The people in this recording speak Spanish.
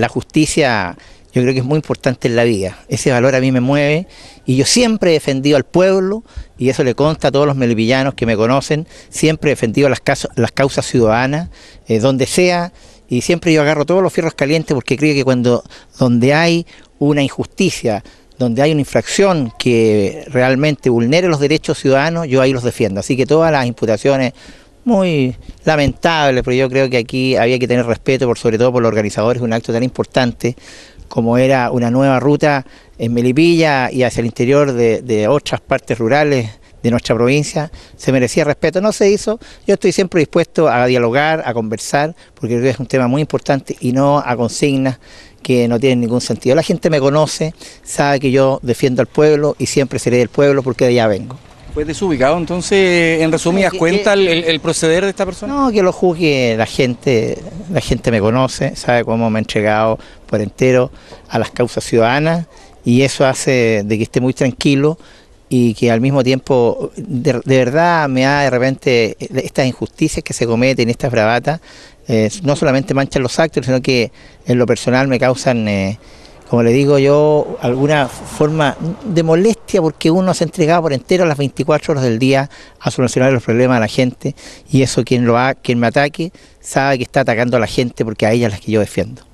la justicia yo creo que es muy importante en la vida. Ese valor a mí me mueve y yo siempre he defendido al pueblo y eso le consta a todos los melivillanos que me conocen. Siempre he defendido las, causas, las causas ciudadanas, eh, donde sea, y siempre yo agarro todos los fierros calientes porque creo que cuando donde hay una injusticia, donde hay una infracción que realmente vulnere los derechos ciudadanos, yo ahí los defiendo. Así que todas las imputaciones muy lamentable, pero yo creo que aquí había que tener respeto, por sobre todo por los organizadores, un acto tan importante como era una nueva ruta en Melipilla y hacia el interior de, de otras partes rurales de nuestra provincia, se merecía respeto, no se hizo, yo estoy siempre dispuesto a dialogar, a conversar, porque creo que es un tema muy importante y no a consignas que no tienen ningún sentido. La gente me conoce, sabe que yo defiendo al pueblo y siempre seré del pueblo porque de allá vengo desubicado entonces, en resumidas cuentas, el, proceder de esta persona? No, que lo juzgue la gente, la gente me conoce, sabe cómo me he entregado por entero a las causas ciudadanas y eso hace de que esté muy tranquilo y que al mismo tiempo de, verdad me da de repente eh, estas injusticias que se cometen, estas bravatas, eh, no solamente manchan los actos, sino que en lo personal me causan... Eh, como le digo yo, alguna forma de molestia porque uno se entregaba por entero a las 24 horas del día a solucionar los problemas de la gente y eso quien lo ha, quien me ataque sabe que está atacando a la gente porque a ella es la que yo defiendo.